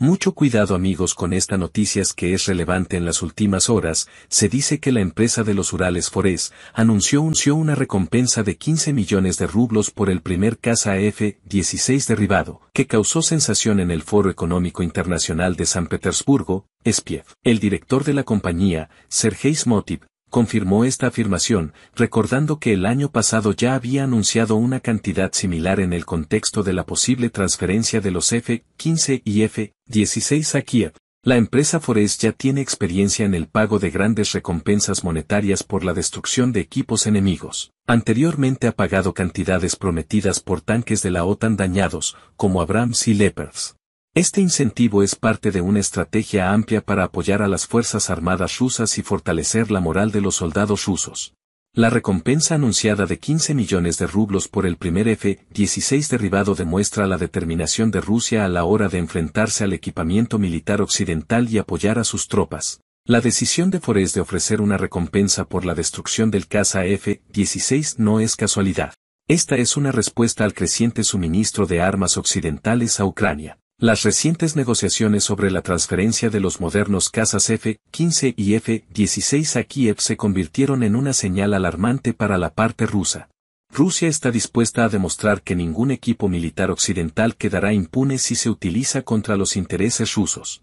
Mucho cuidado amigos con esta noticias que es relevante en las últimas horas, se dice que la empresa de los Urales Forés anunció una recompensa de 15 millones de rublos por el primer caza F-16 derribado, que causó sensación en el Foro Económico Internacional de San Petersburgo, Spiev. El director de la compañía, Sergei Smotiv, confirmó esta afirmación, recordando que el año pasado ya había anunciado una cantidad similar en el contexto de la posible transferencia de los F-15 y F-16 a Kiev. La empresa Forest ya tiene experiencia en el pago de grandes recompensas monetarias por la destrucción de equipos enemigos. Anteriormente ha pagado cantidades prometidas por tanques de la OTAN dañados, como Abrams y Leopards. Este incentivo es parte de una estrategia amplia para apoyar a las Fuerzas Armadas rusas y fortalecer la moral de los soldados rusos. La recompensa anunciada de 15 millones de rublos por el primer F-16 derribado demuestra la determinación de Rusia a la hora de enfrentarse al equipamiento militar occidental y apoyar a sus tropas. La decisión de Forés de ofrecer una recompensa por la destrucción del caza F-16 no es casualidad. Esta es una respuesta al creciente suministro de armas occidentales a Ucrania. Las recientes negociaciones sobre la transferencia de los modernos casas F-15 y F-16 a Kiev se convirtieron en una señal alarmante para la parte rusa. Rusia está dispuesta a demostrar que ningún equipo militar occidental quedará impune si se utiliza contra los intereses rusos.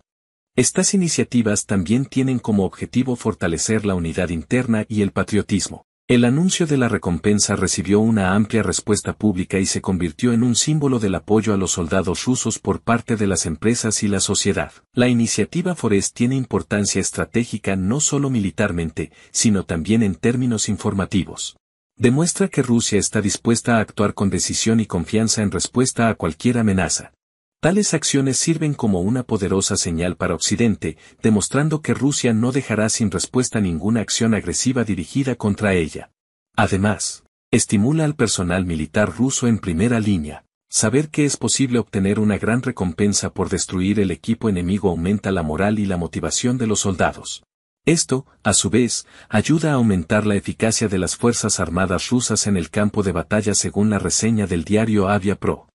Estas iniciativas también tienen como objetivo fortalecer la unidad interna y el patriotismo. El anuncio de la recompensa recibió una amplia respuesta pública y se convirtió en un símbolo del apoyo a los soldados rusos por parte de las empresas y la sociedad. La iniciativa Forest tiene importancia estratégica no solo militarmente, sino también en términos informativos. Demuestra que Rusia está dispuesta a actuar con decisión y confianza en respuesta a cualquier amenaza, Tales acciones sirven como una poderosa señal para Occidente, demostrando que Rusia no dejará sin respuesta ninguna acción agresiva dirigida contra ella. Además, estimula al personal militar ruso en primera línea. Saber que es posible obtener una gran recompensa por destruir el equipo enemigo aumenta la moral y la motivación de los soldados. Esto, a su vez, ayuda a aumentar la eficacia de las Fuerzas Armadas rusas en el campo de batalla según la reseña del diario Avia Pro.